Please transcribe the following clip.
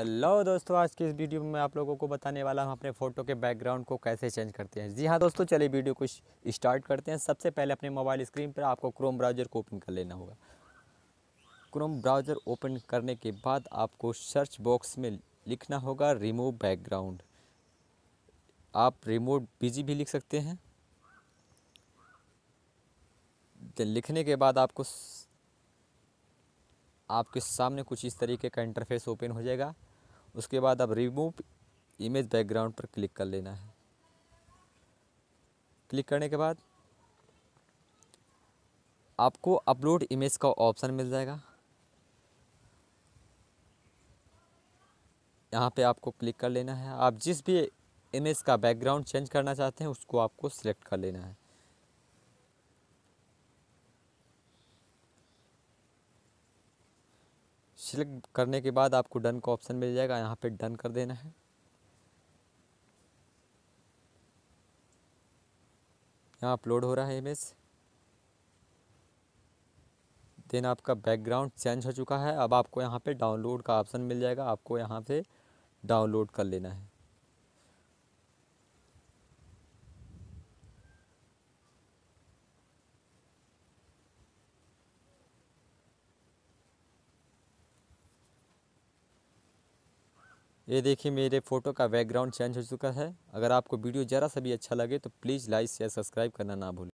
hello दोस्तों आज के इस वीडियो में मैं आप लोगों को बताने वाला हूँ अपने फ़ोटो के बैकग्राउंड को कैसे चेंज करते हैं जी हाँ दोस्तों चलिए वीडियो को स्टार्ट करते हैं सबसे पहले अपने मोबाइल स्क्रीन पर आपको क्रोम ब्राउज़र को ओपन कर लेना होगा क्रोम ब्राउज़र ओपन करने के बाद आपको सर्च बॉक्स में लिखना होगा रिमूव बैकग्राउंड आप रिमोट बिजी भी लिख सकते हैं लिखने के बाद आपको आपके सामने कुछ इस तरीके का इंटरफेस ओपन हो जाएगा उसके बाद अब रिमूव इमेज बैकग्राउंड पर क्लिक कर लेना है क्लिक करने के बाद आपको अपलोड इमेज का ऑप्शन मिल जाएगा यहाँ पे आपको क्लिक कर लेना है आप जिस भी इमेज का बैकग्राउंड चेंज करना चाहते हैं उसको आपको सिलेक्ट कर लेना है सिलेक्ट करने के बाद आपको डन का ऑप्शन मिल जाएगा यहाँ पे डन कर देना है यहाँ अपलोड हो रहा है इमेज देन आपका बैकग्राउंड चेंज हो चुका है अब आपको यहाँ पे डाउनलोड का ऑप्शन मिल जाएगा आपको यहाँ पे डाउनलोड कर लेना है ये देखिए मेरे फ़ोटो का बैकग्राउंड चेंज हो चुका है अगर आपको वीडियो ज़रा सा भी अच्छा लगे तो प्लीज़ लाइक शेयर सब्सक्राइब करना ना भूलें